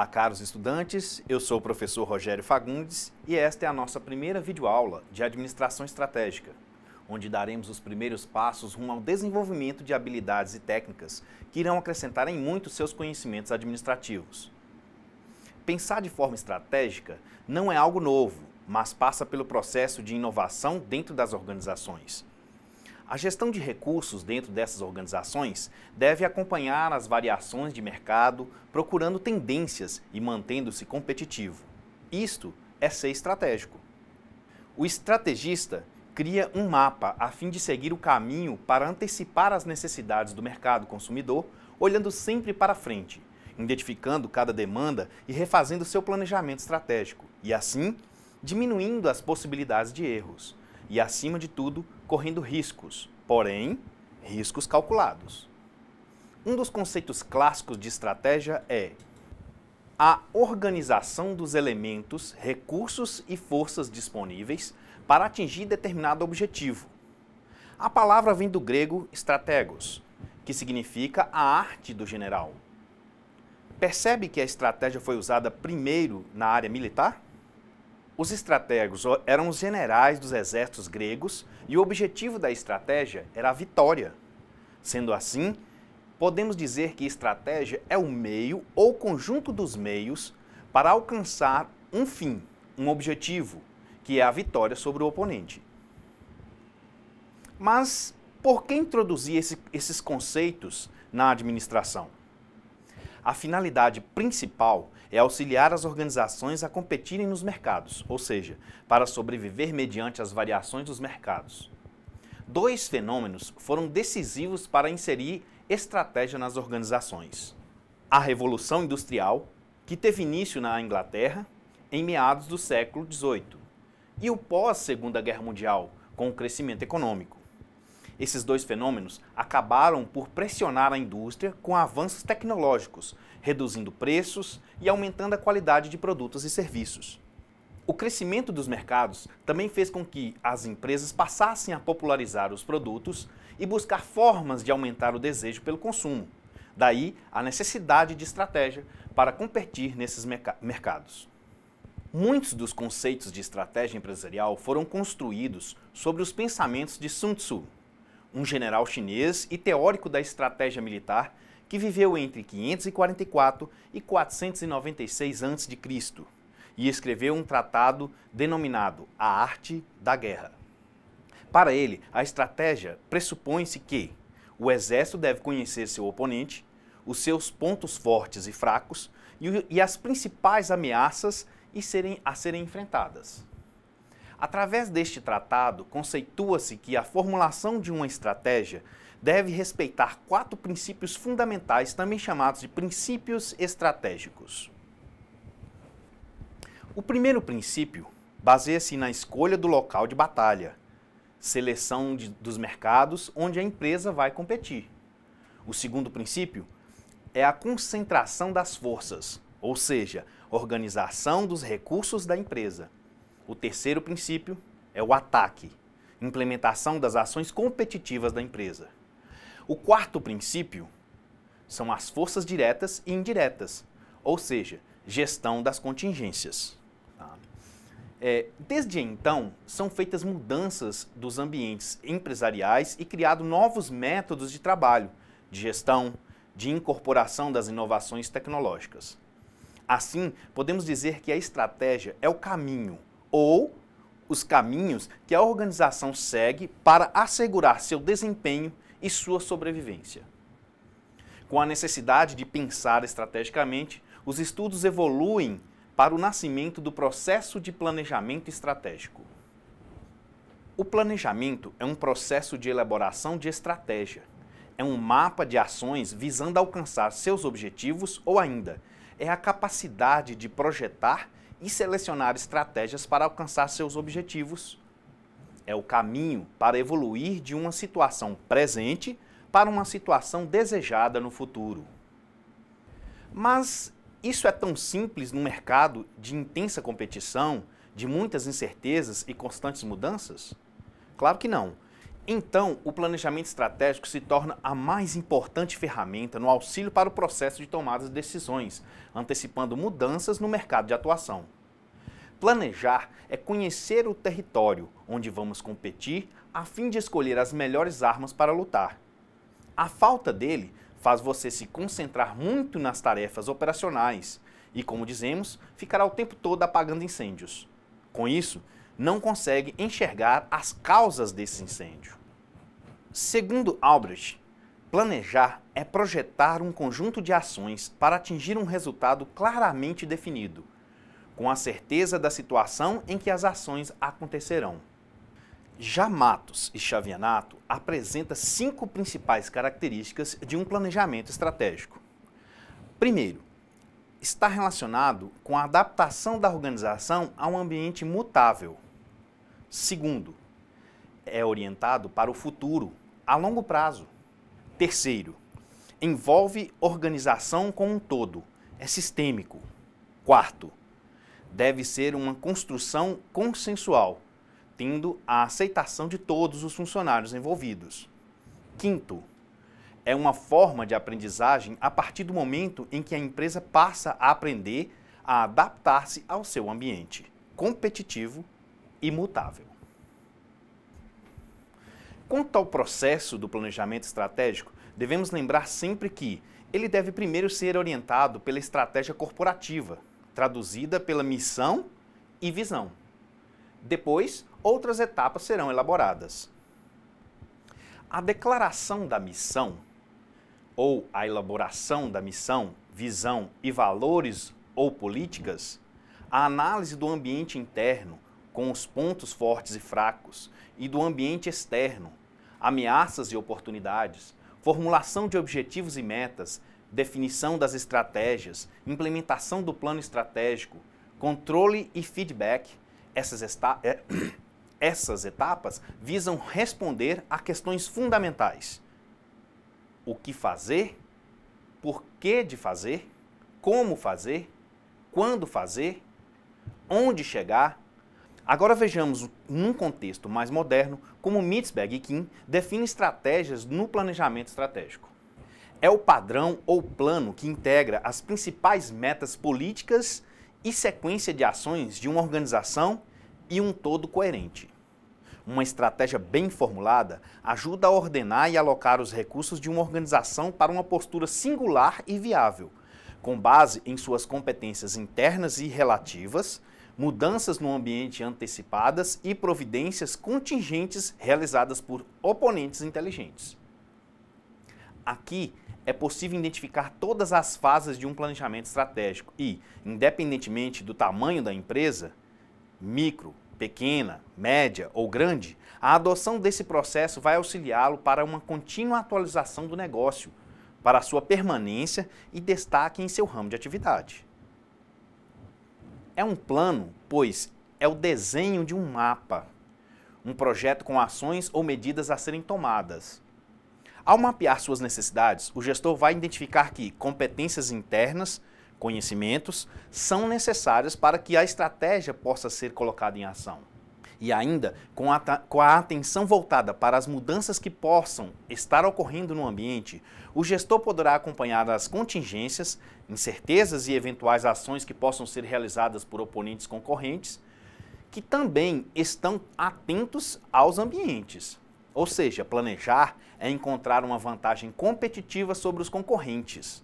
Olá, caros estudantes. Eu sou o professor Rogério Fagundes e esta é a nossa primeira videoaula de Administração Estratégica, onde daremos os primeiros passos rumo ao desenvolvimento de habilidades e técnicas que irão acrescentar em muito seus conhecimentos administrativos. Pensar de forma estratégica não é algo novo, mas passa pelo processo de inovação dentro das organizações a gestão de recursos dentro dessas organizações deve acompanhar as variações de mercado, procurando tendências e mantendo-se competitivo. Isto é ser estratégico. O estrategista cria um mapa a fim de seguir o caminho para antecipar as necessidades do mercado consumidor, olhando sempre para frente, identificando cada demanda e refazendo seu planejamento estratégico, e assim diminuindo as possibilidades de erros e, acima de tudo, correndo riscos, porém, riscos calculados. Um dos conceitos clássicos de estratégia é a organização dos elementos, recursos e forças disponíveis para atingir determinado objetivo. A palavra vem do grego strategos, que significa a arte do general. Percebe que a estratégia foi usada primeiro na área militar? Os estrategos eram os generais dos exércitos gregos e o objetivo da estratégia era a vitória. Sendo assim, podemos dizer que estratégia é o meio ou conjunto dos meios para alcançar um fim, um objetivo, que é a vitória sobre o oponente. Mas por que introduzir esse, esses conceitos na administração? A finalidade principal é auxiliar as organizações a competirem nos mercados, ou seja, para sobreviver mediante as variações dos mercados. Dois fenômenos foram decisivos para inserir estratégia nas organizações: a Revolução Industrial, que teve início na Inglaterra em meados do século XVIII, e o pós-Segunda Guerra Mundial, com o crescimento econômico. Esses dois fenômenos acabaram por pressionar a indústria com avanços tecnológicos, reduzindo preços e aumentando a qualidade de produtos e serviços. O crescimento dos mercados também fez com que as empresas passassem a popularizar os produtos e buscar formas de aumentar o desejo pelo consumo. Daí a necessidade de estratégia para competir nesses mercados. Muitos dos conceitos de estratégia empresarial foram construídos sobre os pensamentos de Sun Tzu, um general chinês e teórico da estratégia militar que viveu entre 544 e 496 a.C. e escreveu um tratado denominado A Arte da Guerra. Para ele, a estratégia pressupõe-se que o exército deve conhecer seu oponente, os seus pontos fortes e fracos e, as principais ameaças a serem enfrentadas. Através deste tratado, conceitua-se que a formulação de uma estratégia deve respeitar quatro princípios fundamentais, também chamados de princípios estratégicos. O primeiro princípio baseia-se na escolha do local de batalha, seleção de, dos mercados onde a empresa vai competir. O segundo princípio é a concentração das forças, ou seja, organização dos recursos da empresa. O terceiro princípio é o ataque, implementação das ações competitivas da empresa. O quarto princípio são as forças diretas e indiretas, ou seja, gestão das contingências. Tá? É, desde então, são feitas mudanças dos ambientes empresariais e criados novos métodos de trabalho, de gestão, de incorporação das inovações tecnológicas. Assim, podemos dizer que a estratégia é o caminho, ou os caminhos que a organização segue para assegurar seu desempenho e sua sobrevivência. Com a necessidade de pensar estrategicamente, os estudos evoluem para o nascimento do processo de planejamento estratégico. O planejamento é um processo de elaboração de estratégia. É um mapa de ações visando alcançar seus objetivos ou ainda, é a capacidade de projetar e selecionar estratégias para alcançar seus objetivos. É o caminho para evoluir de uma situação presente para uma situação desejada no futuro. Mas isso é tão simples no mercado de intensa competição, de muitas incertezas e constantes mudanças? Claro que não. Então, o planejamento estratégico se torna a mais importante ferramenta no auxílio para o processo de tomada de decisões, antecipando mudanças no mercado de atuação. Planejar é conhecer o território onde vamos competir a fim de escolher as melhores armas para lutar. A falta dele faz você se concentrar muito nas tarefas operacionais e, como dizemos, ficará o tempo todo apagando incêndios. Com isso, não consegue enxergar as causas desse incêndio. Segundo Albrecht, planejar é projetar um conjunto de ações para atingir um resultado claramente definido, com a certeza da situação em que as ações acontecerão. Já Matos e Chavianato apresenta cinco principais características de um planejamento estratégico. Primeiro, está relacionado com a adaptação da organização a um ambiente mutável. Segundo, é orientado para o futuro, a longo prazo. Terceiro, envolve organização como um todo, é sistêmico. Quarto, deve ser uma construção consensual, tendo a aceitação de todos os funcionários envolvidos. Quinto, é uma forma de aprendizagem a partir do momento em que a empresa passa a aprender a adaptar-se ao seu ambiente competitivo e mutável. Quanto ao processo do planejamento estratégico, devemos lembrar sempre que ele deve primeiro ser orientado pela estratégia corporativa, traduzida pela missão e visão. Depois, outras etapas serão elaboradas. A declaração da missão, ou a elaboração da missão, visão e valores ou políticas, a análise do ambiente interno, com os pontos fortes e fracos, e do ambiente externo, ameaças e oportunidades, formulação de objetivos e metas, definição das estratégias, implementação do plano estratégico, controle e feedback. Essas, esta... Eh, essas etapas visam responder a questões fundamentais: o que fazer, por que de fazer, como fazer, quando fazer, onde chegar Agora vejamos, num contexto mais moderno, como Mitzberg e Kim definem estratégias no planejamento estratégico. É o padrão ou plano que integra as principais metas políticas e sequência de ações de uma organização e um todo coerente. Uma estratégia bem formulada ajuda a ordenar e alocar os recursos de uma organização para uma postura singular e viável, com base em suas competências internas e relativas, mudanças no ambiente antecipadas e providências contingentes realizadas por oponentes inteligentes. Aqui é possível identificar todas as fases de um planejamento estratégico e, independentemente do tamanho da empresa, micro, pequena, média ou grande, a adoção desse processo vai auxiliá-lo para uma contínua atualização do negócio, para sua permanência e destaque em seu ramo de atividade. É um plano, pois é o desenho de um mapa, um projeto com ações ou medidas a serem tomadas. Ao mapear suas necessidades, o gestor vai identificar que competências internas, conhecimentos, são necessárias para que a estratégia possa ser colocada em ação. E ainda, com a, com a atenção voltada para as mudanças que possam estar ocorrendo no ambiente, o gestor poderá acompanhar as contingências incertezas e eventuais ações que possam ser realizadas por oponentes concorrentes, que também estão atentos aos ambientes. Ou seja, planejar é encontrar uma vantagem competitiva sobre os concorrentes.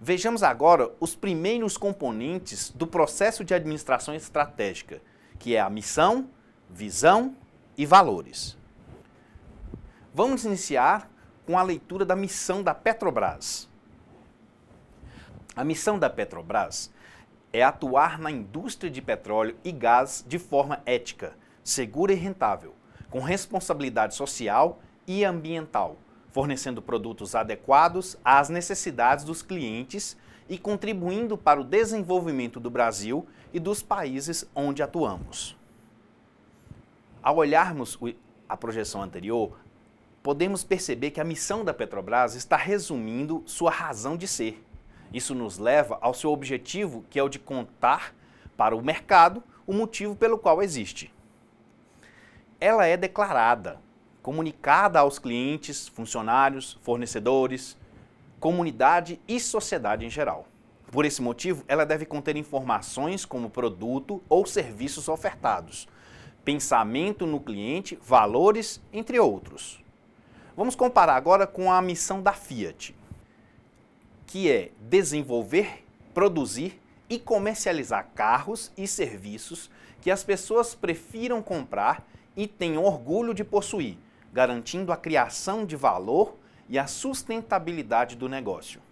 Vejamos agora os primeiros componentes do processo de administração estratégica, que é a missão, visão e valores. Vamos iniciar com a leitura da missão da Petrobras. A missão da Petrobras é atuar na indústria de petróleo e gás de forma ética, segura e rentável, com responsabilidade social e ambiental, fornecendo produtos adequados às necessidades dos clientes e contribuindo para o desenvolvimento do Brasil e dos países onde atuamos. Ao olharmos a projeção anterior, podemos perceber que a missão da Petrobras está resumindo sua razão de ser isso nos leva ao seu objetivo, que é o de contar para o mercado o motivo pelo qual existe. Ela é declarada, comunicada aos clientes, funcionários, fornecedores, comunidade e sociedade em geral. Por esse motivo, ela deve conter informações como produto ou serviços ofertados, pensamento no cliente, valores, entre outros. Vamos comparar agora com a missão da Fiat que é desenvolver, produzir e comercializar carros e serviços que as pessoas prefiram comprar e tenham orgulho de possuir, garantindo a criação de valor e a sustentabilidade do negócio.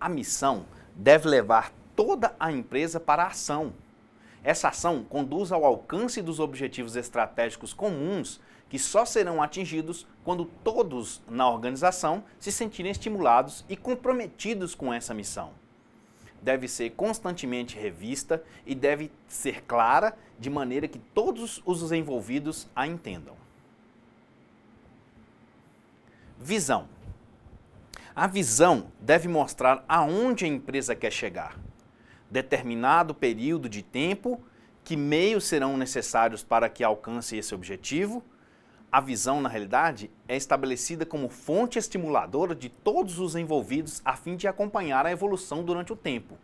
A missão deve levar toda a empresa para a ação. Essa ação conduz ao alcance dos objetivos estratégicos comuns que só serão atingidos quando todos na organização se sentirem estimulados e comprometidos com essa missão. Deve ser constantemente revista e deve ser clara de maneira que todos os envolvidos a entendam. Visão. A visão deve mostrar aonde a empresa quer chegar, determinado período de tempo, que meios serão necessários para que alcance esse objetivo a visão, na realidade, é estabelecida como fonte estimuladora de todos os envolvidos a fim de acompanhar a evolução durante o tempo.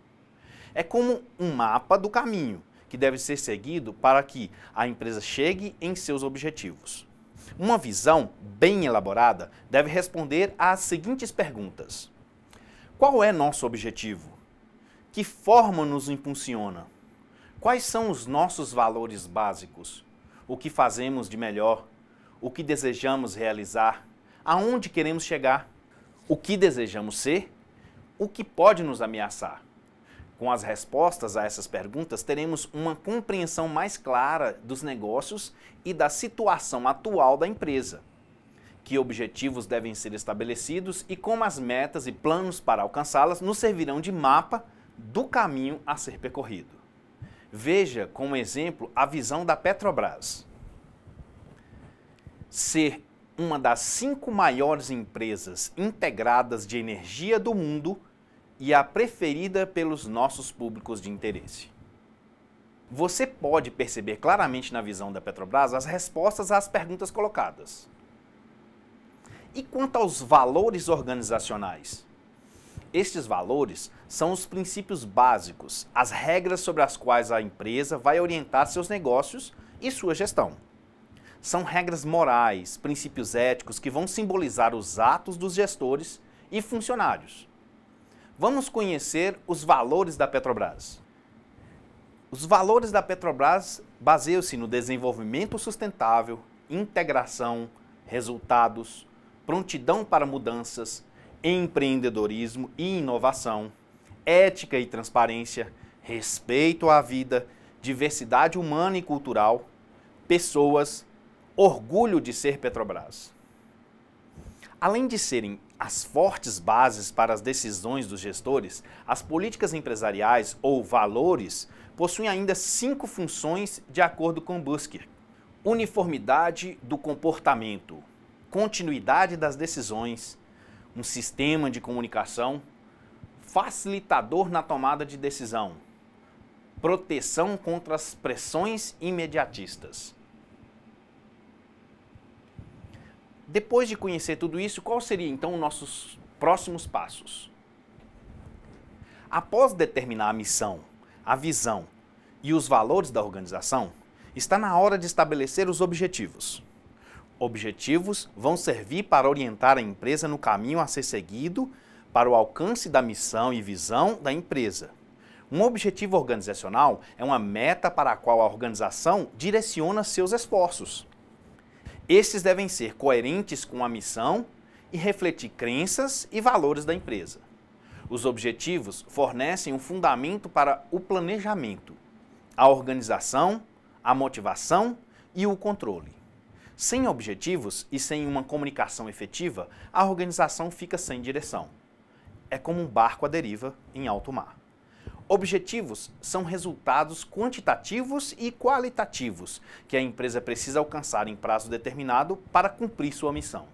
É como um mapa do caminho que deve ser seguido para que a empresa chegue em seus objetivos. Uma visão bem elaborada deve responder às seguintes perguntas: Qual é nosso objetivo? Que forma nos impulsiona? Quais são os nossos valores básicos? O que fazemos de melhor o que desejamos realizar, aonde queremos chegar, o que desejamos ser, o que pode nos ameaçar. Com as respostas a essas perguntas, teremos uma compreensão mais clara dos negócios e da situação atual da empresa. Que objetivos devem ser estabelecidos e como as metas e planos para alcançá-las nos servirão de mapa do caminho a ser percorrido. Veja como exemplo a visão da Petrobras ser uma das cinco maiores empresas integradas de energia do mundo e a preferida pelos nossos públicos de interesse. Você pode perceber claramente na visão da Petrobras as respostas às perguntas colocadas. E quanto aos valores organizacionais? Estes valores são os princípios básicos, as regras sobre as quais a empresa vai orientar seus negócios e sua gestão. São regras morais, princípios éticos que vão simbolizar os atos dos gestores e funcionários. Vamos conhecer os valores da Petrobras. Os valores da Petrobras baseiam-se no desenvolvimento sustentável, integração, resultados, prontidão para mudanças, empreendedorismo e inovação, ética e transparência, respeito à vida, diversidade humana e cultural, pessoas, orgulho de ser Petrobras. Além de serem as fortes bases para as decisões dos gestores, as políticas empresariais ou valores possuem ainda cinco funções de acordo com Busker: uniformidade do comportamento, continuidade das decisões, um sistema de comunicação, facilitador na tomada de decisão, proteção contra as pressões imediatistas. Depois de conhecer tudo isso, qual seria então os nossos próximos passos? Após determinar a missão, a visão e os valores da organização, está na hora de estabelecer os objetivos. Objetivos vão servir para orientar a empresa no caminho a ser seguido para o alcance da missão e visão da empresa. Um objetivo organizacional é uma meta para a qual a organização direciona seus esforços. Esses devem ser coerentes com a missão e refletir crenças e valores da empresa. Os objetivos fornecem um fundamento para o planejamento, a organização, a motivação e o controle. Sem objetivos e sem uma comunicação efetiva, a organização fica sem direção. É como um barco à deriva em alto mar. Objetivos são resultados quantitativos e qualitativos que a empresa precisa alcançar em prazo determinado para cumprir sua missão.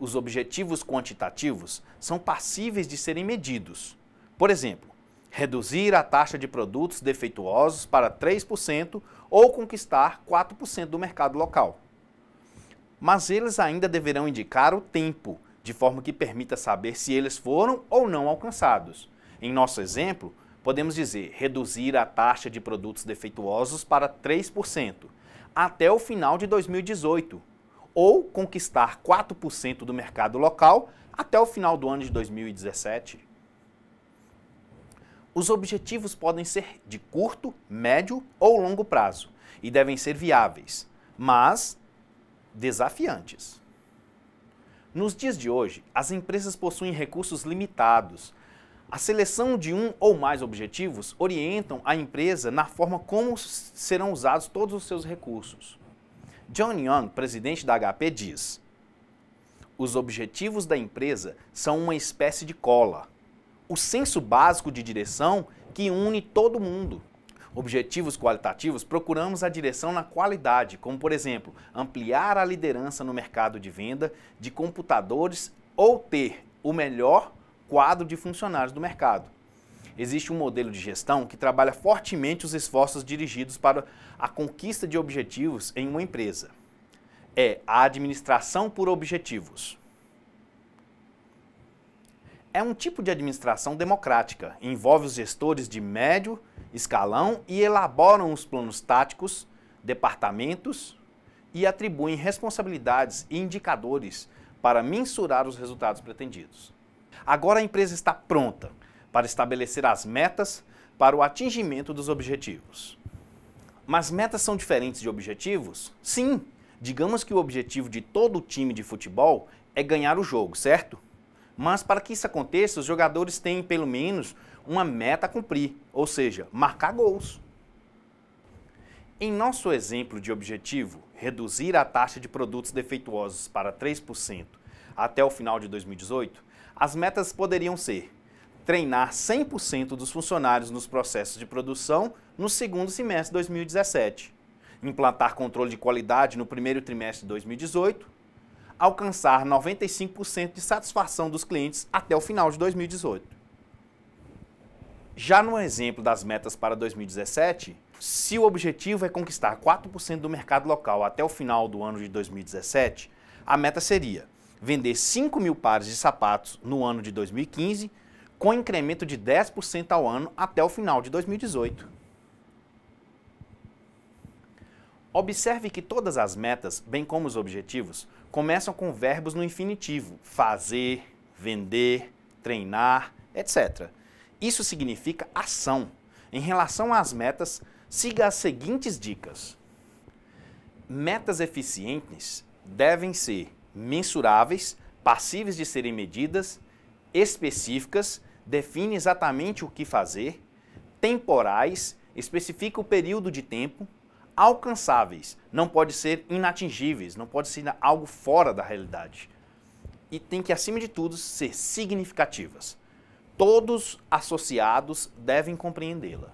Os objetivos quantitativos são passíveis de serem medidos. Por exemplo, reduzir a taxa de produtos defeituosos para 3% ou conquistar 4% do mercado local. Mas eles ainda deverão indicar o tempo, de forma que permita saber se eles foram ou não alcançados. Em nosso exemplo, podemos dizer reduzir a taxa de produtos defeituosos para 3% até o final de 2018, ou conquistar 4% do mercado local até o final do ano de 2017. Os objetivos podem ser de curto, médio ou longo prazo e devem ser viáveis, mas desafiantes. Nos dias de hoje, as empresas possuem recursos limitados a seleção de um ou mais objetivos orientam a empresa na forma como serão usados todos os seus recursos. John Young, presidente da HP, diz: Os objetivos da empresa são uma espécie de cola, o senso básico de direção que une todo mundo. Objetivos qualitativos procuramos a direção na qualidade, como por exemplo, ampliar a liderança no mercado de venda de computadores ou ter o melhor quadro de funcionários do mercado. Existe um modelo de gestão que trabalha fortemente os esforços dirigidos para a conquista de objetivos em uma empresa. É a administração por objetivos. É um tipo de administração democrática, envolve os gestores de médio escalão e elaboram os planos táticos, departamentos e atribuem responsabilidades e indicadores para mensurar os resultados pretendidos. Agora a empresa está pronta para estabelecer as metas para o atingimento dos objetivos. Mas metas são diferentes de objetivos? Sim! Digamos que o objetivo de todo time de futebol é ganhar o jogo, certo? Mas para que isso aconteça, os jogadores têm pelo menos uma meta a cumprir, ou seja, marcar gols. Em nosso exemplo de objetivo, reduzir a taxa de produtos defeituosos para 3% até o final de 2018, as metas poderiam ser treinar 100% dos funcionários nos processos de produção no segundo semestre de 2017, implantar controle de qualidade no primeiro trimestre de 2018, alcançar 95% de satisfação dos clientes até o final de 2018. Já no exemplo das metas para 2017, se o objetivo é conquistar 4% do mercado local até o final do ano de 2017, a meta seria vender 5 mil pares de sapatos no ano de 2015, com incremento de 10% ao ano até o final de 2018. Observe que todas as metas, bem como os objetivos, começam com verbos no infinitivo: fazer, vender, treinar, etc. Isso significa ação. Em relação às metas, siga as seguintes dicas. Metas eficientes devem ser mensuráveis, passíveis de serem medidas, específicas, define exatamente o que fazer, temporais, especifica o período de tempo, alcançáveis, não pode ser inatingíveis, não pode ser algo fora da realidade. E tem que, acima de tudo, ser significativas. Todos associados devem compreendê-la.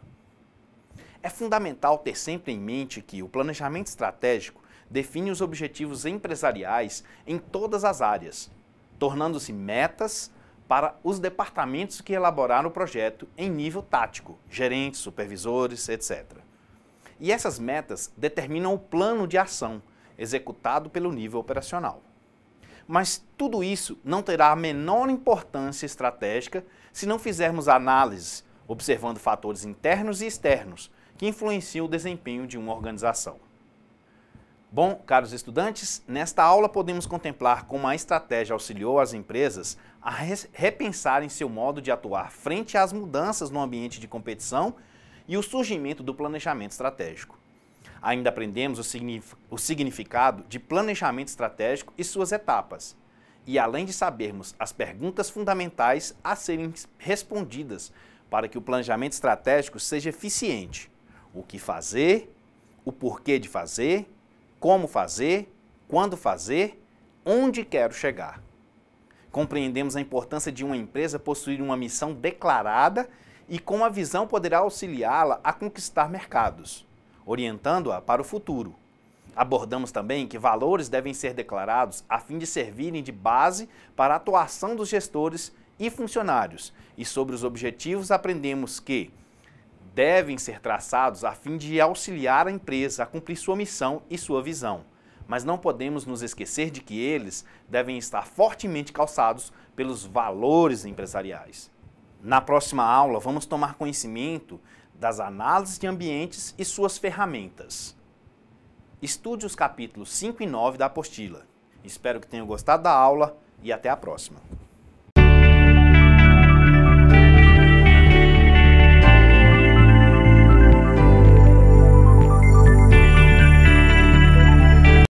É fundamental ter sempre em mente que o planejamento estratégico define os objetivos empresariais em todas as áreas, tornando-se metas para os departamentos que elaboraram o projeto em nível tático, gerentes, supervisores, etc. E essas metas determinam o plano de ação executado pelo nível operacional. Mas tudo isso não terá a menor importância estratégica se não fizermos análises observando fatores internos e externos que influenciam o desempenho de uma organização. Bom, caros estudantes, nesta aula podemos contemplar como a estratégia auxiliou as empresas a repensarem seu modo de atuar frente às mudanças no ambiente de competição e o surgimento do planejamento estratégico. Ainda aprendemos o significado de planejamento estratégico e suas etapas. E além de sabermos as perguntas fundamentais a serem respondidas para que o planejamento estratégico seja eficiente, o que fazer, o porquê de fazer como fazer, quando fazer, onde quero chegar. Compreendemos a importância de uma empresa possuir uma missão declarada e com a visão poderá auxiliá-la a conquistar mercados, orientando-a para o futuro. Abordamos também que valores devem ser declarados a fim de servirem de base para a atuação dos gestores e funcionários. E sobre os objetivos aprendemos que devem ser traçados a fim de auxiliar a empresa a cumprir sua missão e sua visão. Mas não podemos nos esquecer de que eles devem estar fortemente calçados pelos valores empresariais. Na próxima aula, vamos tomar conhecimento das análises de ambientes e suas ferramentas. Estude os capítulos 5 e 9 da apostila. Espero que tenham gostado da aula e até a próxima.